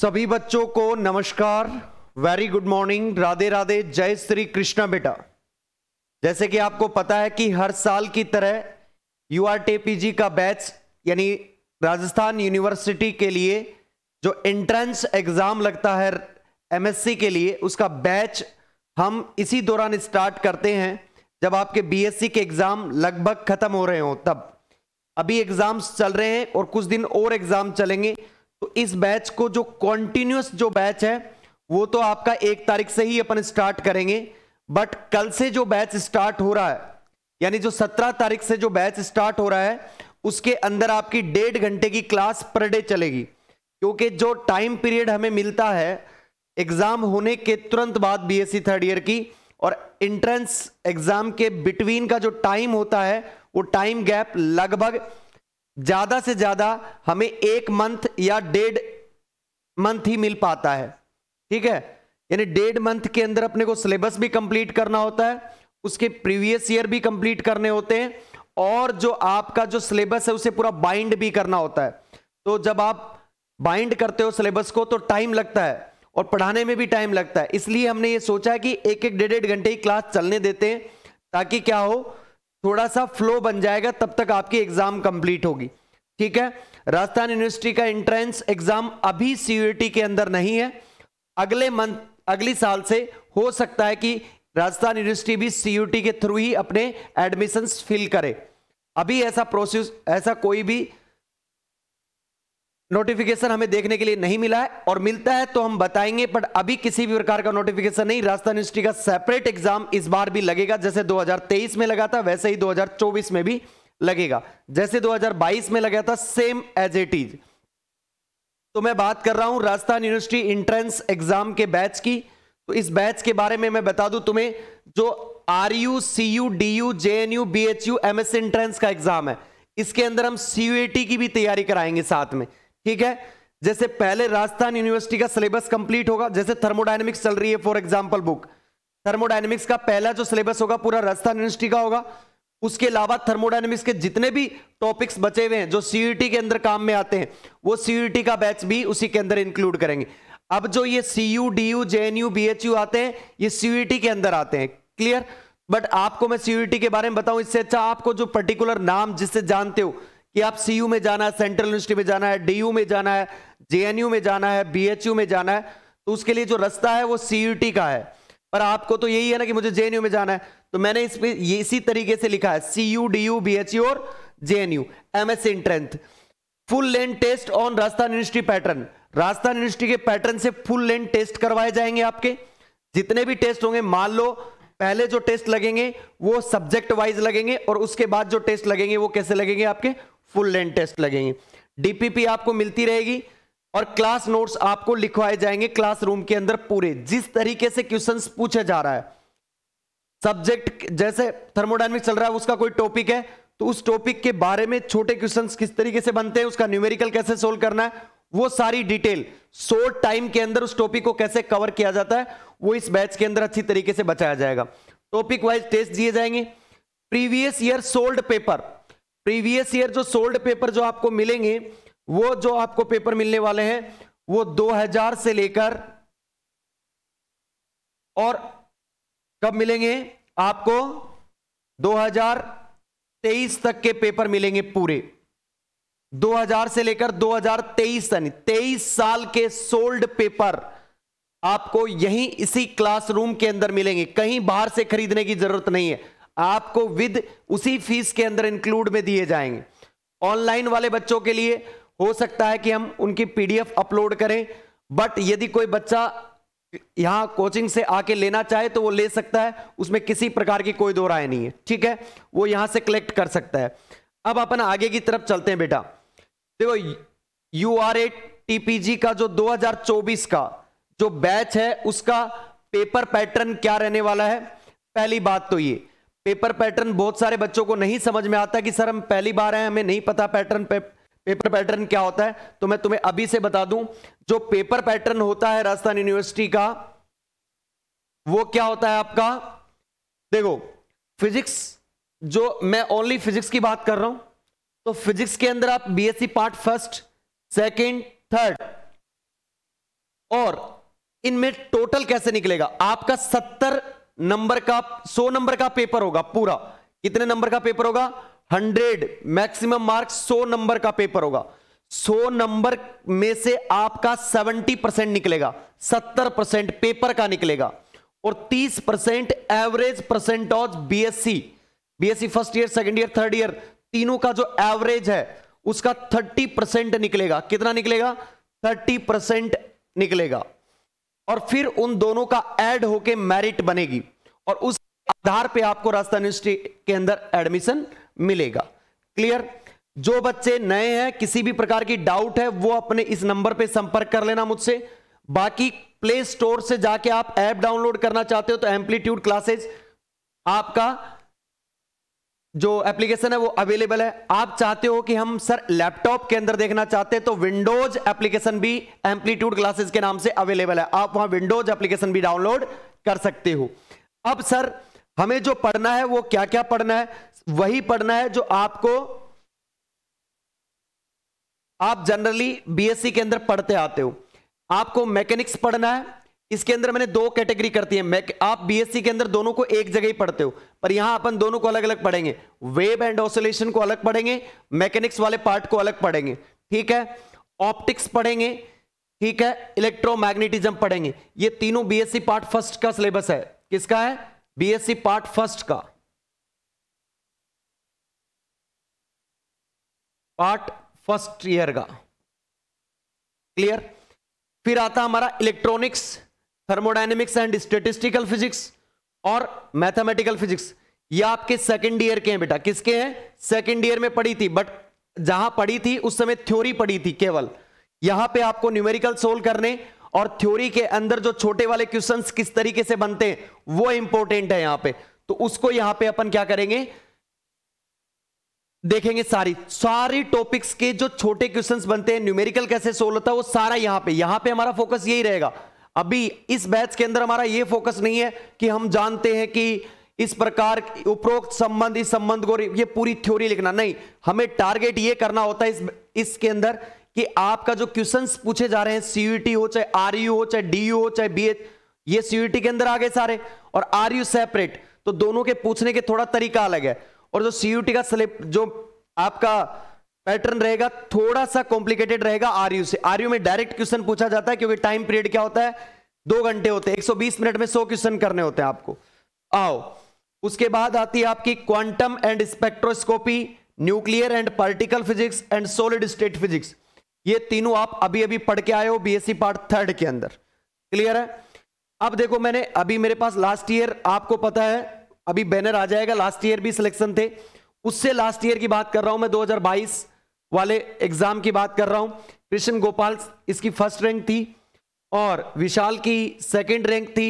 सभी बच्चों को नमस्कार very good morning Radhe Radhe जय श्री कृष्णा बेटा जैसे कि आपको पता है कि हर साल की तरह यू आर टेपीजी का बैच यानी राजस्थान यूनिवर्सिटी के लिए जो एंट्रेंस एग्जाम लगता है एमएससी के लिए उसका बैच हम इसी दौरान स्टार्ट करते हैं जब आपके बीएससी के एग्जाम लगभग खत्म हो रहे हो तब अभी एग्जाम्स चल रहे हैं और कुछ दिन और एग्जाम चलेंगे तो इस बैच को जो कॉन्टिन्यूस जो बैच है वो तो आपका एक तारीख से ही अपन स्टार्ट करेंगे बट कल से जो बैच स्टार्ट हो रहा है यानी जो सत्रह तारीख से जो बैच स्टार्ट हो रहा है उसके अंदर आपकी डेढ़ घंटे की क्लास पर डे चलेगी क्योंकि जो टाइम पीरियड हमें मिलता है एग्जाम होने के तुरंत बाद बीएससी थर्ड ईयर की और एंट्रेंस एग्जाम के बिटवीन का जो टाइम होता है वो टाइम गैप लगभग ज्यादा से ज्यादा हमें एक मंथ या डेढ़ मंथ ही मिल पाता है ठीक है यानी डेढ़ मंथ के अंदर अपने को सिलेबस भी कंप्लीट करना होता है उसके प्रीवियस ईयर भी कंप्लीट करने होते हैं और जो आपका जो सिलेबस है उसे पूरा बाइंड भी करना होता है तो जब आप बाइंड करते हो सिलेबस को तो टाइम लगता है और पढ़ाने में भी टाइम लगता है इसलिए हमने ये सोचा है कि एक एक डेढ़ डेढ़ घंटे ही क्लास चलने देते हैं ताकि क्या हो थोड़ा सा फ्लो बन जाएगा तब तक आपकी एग्जाम कंप्लीट होगी ठीक है राजस्थान यूनिवर्सिटी का एंट्रेंस एग्जाम अभी सीयूटी के अंदर नहीं है अगले मंथ अगली साल से हो सकता है कि राजस्थान यूनिवर्सिटी भी सीयूटी के थ्रू ही अपने एडमिशंस फिल करे अभी ऐसा प्रोसेस ऐसा कोई भी नोटिफिकेशन हमें देखने के लिए नहीं मिला है और मिलता है तो हम बताएंगे बट अभी किसी भी प्रकार का नोटिफिकेशन नहीं राजस्थान यूनिवर्सिटी का सेपरेट एग्जाम इस बार भी लगेगा जैसे 2023 में लगा था वैसे ही 2024 में भी लगेगा जैसे 2022 में लगा था सेम एज इट इज तो मैं बात कर रहा हूं राजस्थान यूनिवर्सिटी इंट्रेंस एग्जाम के बैच की तो इस बैच के बारे में मैं बता दू तुम्हें जो R U C U D U J N U B H U M S entrance का एग्जाम है इसके अंदर हम सी की भी तैयारी कराएंगे साथ में ठीक है जैसे पहले राजस्थान यूनिवर्सिटी का सिलेबस कंप्लीट होगा जैसे थर्मोडाइनमिक्स चल रही है फॉर एग्जाम्पल बुक थर्मोडाइनमिक्स का पहला जो सिलेबस होगा पूरा राजस्थान यूनिवर्सिटी का होगा उसके अलावा थर्मोडाइनमिक्स के जितने भी टॉपिक्स बचे हुए हैं जो सीयूटी के अंदर काम में आते हैं वो सीयूटी का बैच भी उसी के अंदर इंक्लूड करेंगे अब जो ये C U D U J N U B H U आते हैं ये सीयूटी के अंदर आते हैं क्लियर बट आपको मैं सीयूटी के बारे में बताऊं इससे अच्छा आपको जो पर्टिकुलर नाम जिससे जानते हो कि आप सीयू में जाना है सेंट्रल यूनिवर्सिटी में जाना है डीयू में जाना है जेएनयू में जाना है बीएचयू में जाना है तो उसके लिए जो रास्ता है वो सीयूटी का है पर आपको तो यही है ना कि मुझे जेएनयू में जाना है तो मैंने इस पे इसी तरीके से लिखा है C U D U B H U और JNU MS entrance full length test on Rajasthan university pattern Rajasthan university के पैटर्न से फुल लेन टेस्ट करवाए जाएंगे आपके जितने भी टेस्ट होंगे मान लो पहले जो टेस्ट लगेंगे वो सब्जेक्ट वाइज लगेंगे और उसके बाद जो टेस्ट लगेंगे वो कैसे लगेंगे आपके फुल लेंथ टेस्ट लगेंगे डीपीपी आपको मिलती रहेगी और क्लास नोट्स आपको लिखवाए जाएंगे क्लासरूम के अंदर पूरे जिस तरीके से क्वेश्चन पूछा जा रहा है सब्जेक्ट जैसे थर्मोडाइनमिक चल रहा है उसका कोई टॉपिक है तो उस टॉपिक के बारे में छोटे क्वेश्चन किस तरीके से बनते हैं उसका न्यूमेरिकल कैसे सोल्व करना है वो सारी डिटेल शोर्ट टाइम के अंदर उस टॉपिक को कैसे कवर किया जाता है वो इस बैच के अंदर अच्छी तरीके से बचाया जाएगा टॉपिक वाइज टेस्ट दिए जाएंगे previous year solved paper previous year जो सोल्ड पेपर जो आपको मिलेंगे वो जो आपको पेपर मिलने वाले हैं वो 2000 से लेकर और कब मिलेंगे आपको 2023 तक के पेपर मिलेंगे पूरे 2000 से लेकर 2023 यानी तेईस साल के सोल्ड पेपर आपको यहीं इसी क्लासरूम के अंदर मिलेंगे कहीं बाहर से खरीदने की जरूरत नहीं है आपको विद उसी फीस के अंदर इंक्लूड में दिए जाएंगे ऑनलाइन वाले बच्चों के लिए हो सकता है कि हम उनकी पीडीएफ अपलोड करें बट यदि कोई बच्चा यहां कोचिंग से आके लेना चाहे तो वो ले सकता है उसमें किसी प्रकार की कोई दो राय नहीं है ठीक है वो यहां से कलेक्ट कर सकता है अब अपन आगे की तरफ चलते हैं बेटा देखो यू आर ए टीपीजी का जो 2024 का जो बैच है उसका पेपर पैटर्न क्या रहने वाला है पहली बात तो ये पेपर पैटर्न बहुत सारे बच्चों को नहीं समझ में आता कि सर हम पहली बार हैं हमें नहीं पता पैटर्न पे, पेपर पैटर्न क्या होता है तो मैं तुम्हें अभी से बता दूं जो पेपर पैटर्न होता है राजस्थान यूनिवर्सिटी का वो क्या होता है आपका देखो फिजिक्स जो मैं ओनली फिजिक्स की बात कर रहा हूं तो फिजिक्स के अंदर आप BSc e part first second third और इनमें टोटल कैसे निकलेगा आपका सत्तर नंबर का सौ नंबर का पेपर होगा पूरा कितने नंबर का पेपर होगा हंड्रेड मैक्सिमम मार्क्स सौ नंबर का पेपर होगा सौ नंबर में से आपका सेवेंटी परसेंट निकलेगा सत्तर परसेंट पेपर का निकलेगा और तीस percent average percent of BSc BSc first year second year third year तीनों का जो एवरेज है उसका थर्टी परसेंट निकलेगा कितना निकलेगा थर्टी परसेंट निकलेगा और फिर उन दोनों का ऐड होके मेरिट बनेगी और उस आधार पे आपको राजस्थान यूनिवर्सिटी के अंदर एडमिशन मिलेगा क्लियर जो बच्चे नए हैं किसी भी प्रकार की डाउट है वो अपने इस नंबर पे संपर्क कर लेना मुझसे बाकी प्ले स्टोर से जाके आप ऐप डाउनलोड करना चाहते हो तो एम्पलीट्यूड क्लासेज आपका जो एप्लीकेशन है वो अवेलेबल है आप चाहते हो कि हम सर लैपटॉप के अंदर देखना चाहते हैं तो विंडोज एप्लीकेशन भी एम्पलीट्यूड क्लासेस के नाम से अवेलेबल है आप वहां विंडोज एप्लीकेशन भी डाउनलोड कर सकते हो अब सर हमें जो पढ़ना है वो क्या क्या पढ़ना है वही पढ़ना है जो आपको आप जनरली बीएससी के अंदर पढ़ते आते हो आपको मैकेनिक्स पढ़ना है इसके अंदर मैंने दो कैटेगरी करती है मैं आप बीएससी के अंदर दोनों को एक जगह ही पढ़ते हो पर यहां अपन दोनों को अलग अलग पढ़ेंगे वेब एंड ऑसोलेशन को अलग पढ़ेंगे मैकेनिक्स वाले पार्ट को अलग पढ़ेंगे ठीक है ऑप्टिक्स पढ़ेंगे ठीक है इलेक्ट्रोमैग्नेटिज्म पढ़ेंगे ये तीनों बीएससी पार्ट फर्स्ट का सिलेबस है किसका है बीएससी पार्ट फर्स्ट का पार्ट फर्स्ट ईयर का क्लियर फिर आता हमारा electronics thermodynamics and statistical physics और मैथमेटिकल फिजिक्स ये आपके सेकेंड ईयर के हैं बेटा किसके हैं सेकेंड ईयर में पढ़ी थी बट जहां पढ़ी थी उस समय थ्योरी पढ़ी थी केवल यहां पे आपको न्यूमेरिकल सोल्व करने और थ्योरी के अंदर जो छोटे वाले क्वेश्चंस किस तरीके से बनते हैं वो इंपॉर्टेंट है यहां पे तो उसको यहां पे अपन क्या करेंगे देखेंगे सारी सारी टॉपिक्स के जो छोटे क्वेश्चंस बनते हैं न्यूमेरिकल कैसे सोल्व होता है वो सारा यहां पे यहां पे हमारा फोकस यही रहेगा अभी इस बैच के अंदर हमारा यह फोकस नहीं है कि हम जानते हैं कि इस प्रकार उपरोक्त संबंध इस संबंध को ये पूरी थ्योरी लिखना नहीं हमें टारगेट ये करना होता है इस इसके अंदर कि आपका जो क्वेश्चन पूछे जा रहे हैं सीयूटी हो चाहे आरयू हो चाहे डी हो चाहे बी ये सीयूटी के अंदर आ गए सारे और आरयू सेपरेट तो दोनों के पूछने के थोड़ा तरीका अलग है और जो सीयूटी का स्लिप जो आपका पैटर्न रहेगा थोड़ा सा कॉम्प्लिकेटेड रहेगा आरयू से आरयू में डायरेक्ट क्वेश्चन पूछा जाता है क्योंकि टाइम पीरियड क्या होता है दो घंटे होते हैं 120 मिनट में 100 क्वेश्चन करने होते हैं आपको आओ उसके बाद आती है आपकी quantum and spectroscopy nuclear and particle physics and solid state physics ये तीनों आप अभी अभी पढ़ के आए हो बीएससी e पार्ट थर्ड के अंदर क्लियर है अब देखो मैंने अभी मेरे पास लास्ट ईयर आपको पता है अभी बैनर आ जाएगा लास्ट ईयर भी सिलेक्शन थे उससे लास्ट ईयर की बात कर रहा हूं मैं 2022 वाले एग्जाम की बात कर रहा हूं कृष्ण गोपाल इसकी फर्स्ट रैंक थी और विशाल की सेकंड रैंक थी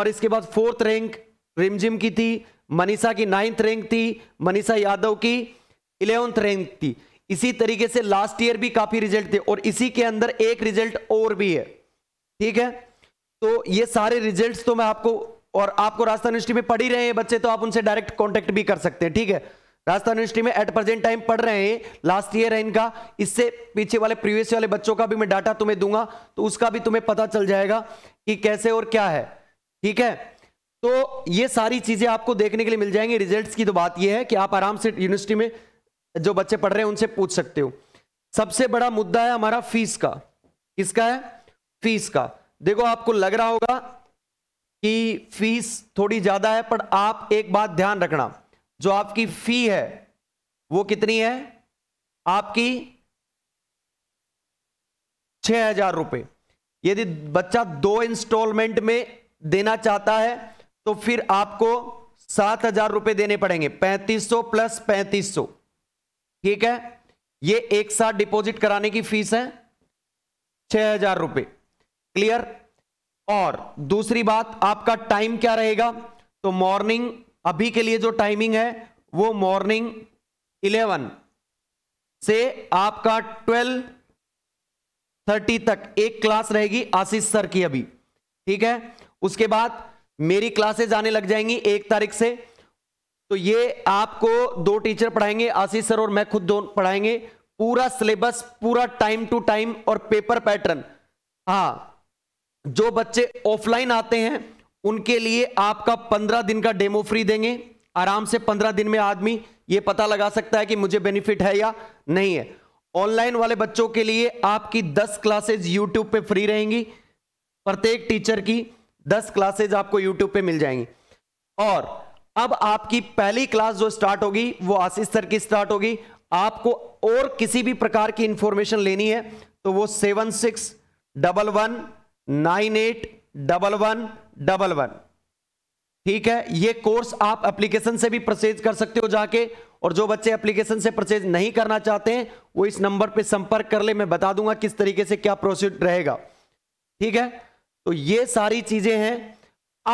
और इसके बाद फोर्थ रैंक रिमझिम की थी मनीषा की नाइन्थ रैंक थी मनीषा यादव की इलेवंथ रैंक थी इसी तरीके से लास्ट ईयर भी काफी रिजल्ट थे और इसी के अंदर एक रिजल्ट और भी है ठीक है तो ये सारे रिजल्ट्स तो मैं आपको और आपको राजस्थान यूनिवर्सिटी में पढ़ ही रहे हैं बच्चे तो आप उनसे डायरेक्ट कॉन्टेक्ट भी कर सकते हैं ठीक है राजस्थान यूनिवर्सिटी में एट प्रेजेंट टाइम पढ़ रहे हैं लास्ट ईयर है इनका इससे पीछे वाले प्रीवियस वाले बच्चों का भी मैं डाटा तुम्हें दूंगा तो उसका भी तुम्हें पता चल जाएगा कि कैसे और क्या है ठीक है तो ये सारी चीजें आपको देखने के लिए मिल जाएंगी रिजल्ट्स की तो बात यह है कि आप आराम से यूनिवर्सिटी में जो बच्चे पढ़ रहे हैं उनसे पूछ सकते हो सबसे बड़ा मुद्दा है हमारा फीस का किसका है फीस का देखो आपको लग रहा होगा कि फीस थोड़ी ज्यादा है पर आप एक बात ध्यान रखना जो आपकी फी है वो कितनी है आपकी छह हजार रुपए यदि बच्चा दो इंस्टॉलमेंट में देना चाहता है तो फिर आपको सात हजार रुपए देने पड़ेंगे पैंतीस सौ प्लस पैंतीस सौ ठीक है ये एक साथ डिपॉजिट कराने की फीस है छह हजार रुपए क्लियर और दूसरी बात आपका टाइम क्या रहेगा तो मॉर्निंग अभी के लिए जो टाइमिंग है वो मॉर्निंग इलेवन से आपका ट्वेल्व थर्टी तक एक क्लास रहेगी आशीष सर की अभी ठीक है उसके बाद मेरी क्लासेज आने लग जाएंगी एक तारीख से तो ये आपको दो टीचर पढ़ाएंगे आशीष सर और मैं खुद दो पढ़ाएंगे पूरा सिलेबस पूरा टाइम टू टाइम और पेपर पैटर्न हाँ जो बच्चे ऑफलाइन आते हैं उनके लिए आपका पंद्रह दिन का डेमो फ्री देंगे आराम से पंद्रह दिन में आदमी ये पता लगा सकता है कि मुझे बेनिफिट है या नहीं है ऑनलाइन वाले बच्चों के लिए आपकी दस क्लासेज यूट्यूब पे फ्री रहेंगी प्रत्येक टीचर की दस क्लासेज आपको यूट्यूब पे मिल जाएंगी और अब आपकी पहली क्लास जो स्टार्ट होगी वो आशीष सर की स्टार्ट होगी आपको और किसी भी प्रकार की इंफॉर्मेशन लेनी है तो वो seven six double one nine eight double one double one ठीक है ये कोर्स आप एप्लीकेशन से भी परचेज कर सकते हो जाके और जो बच्चे एप्लीकेशन से परचेज नहीं करना चाहते हैं वो इस नंबर पे संपर्क कर ले मैं बता दूंगा किस तरीके से क्या प्रोसीड रहेगा ठीक है तो ये सारी चीजें हैं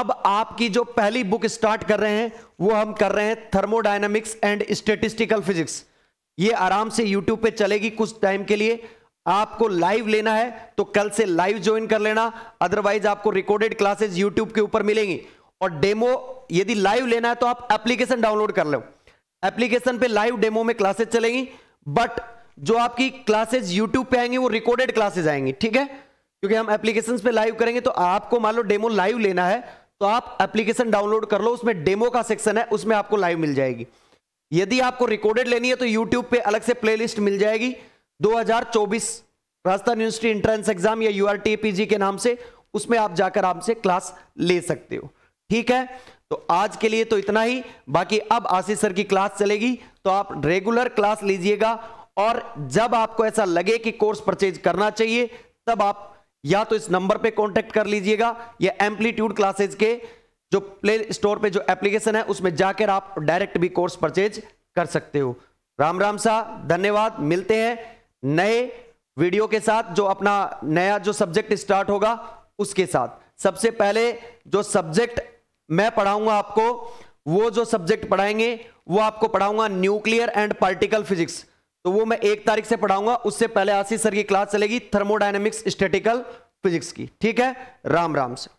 अब आपकी जो पहली बुक स्टार्ट कर रहे हैं वो हम कर रहे हैं थर्मोडाइनमिक्स एंड स्टेटिस्टिकल फिजिक्स ये आराम से यूट्यूब पे चलेगी कुछ टाइम के लिए आपको लाइव लेना है तो कल से लाइव ज्वाइन कर लेना अदरवाइज आपको रिकॉर्डेड क्लासेस यूट्यूब के ऊपर मिलेंगी और डेमो यदि लाइव लेना है तो आप एप्लीकेशन डाउनलोड कर लो एप्लीकेशन पे लाइव डेमो में क्लासेस चलेंगी बट जो आपकी क्लासेस यूट्यूब पे आएंगी वो रिकॉर्डेड क्लासेज आएंगी ठीक है क्योंकि हम एप्लीकेशन पे लाइव करेंगे तो आपको मान लो डेमो लाइव लेना है तो आप एप्लीकेशन डाउनलोड कर लो उसमें डेमो का सेक्शन है उसमें आपको लाइव मिल जाएगी यदि आपको रिकॉर्डेड लेनी है तो यूट्यूब पे अलग से प्लेलिस्ट मिल जाएगी 2024 राजस्थान यूनिवर्सिटी एंट्रेंस एग्जाम या यू के नाम से उसमें आप जाकर आपसे क्लास ले सकते हो ठीक है तो आज के लिए तो इतना ही बाकी अब आशीष सर की क्लास चलेगी तो आप रेगुलर क्लास लीजिएगा और जब आपको ऐसा लगे कि कोर्स परचेज करना चाहिए तब आप या तो इस नंबर पे कांटेक्ट कर लीजिएगा या एम्पलीट्यूड क्लासेज के जो प्ले स्टोर पे जो एप्लीकेशन है उसमें जाकर आप डायरेक्ट भी कोर्स परचेज कर सकते हो राम राम सा धन्यवाद मिलते हैं नए वीडियो के साथ जो अपना नया जो सब्जेक्ट स्टार्ट होगा उसके साथ सबसे पहले जो सब्जेक्ट मैं पढ़ाऊंगा आपको वो जो सब्जेक्ट पढ़ाएंगे वो आपको पढ़ाऊंगा न्यूक्लियर एंड पार्टिकल फिजिक्स तो वो मैं एक तारीख से पढ़ाऊंगा उससे पहले आशीष सर की क्लास चलेगी थर्मोडाइनमिक्स स्टेटिकल फिजिक्स की ठीक है राम राम से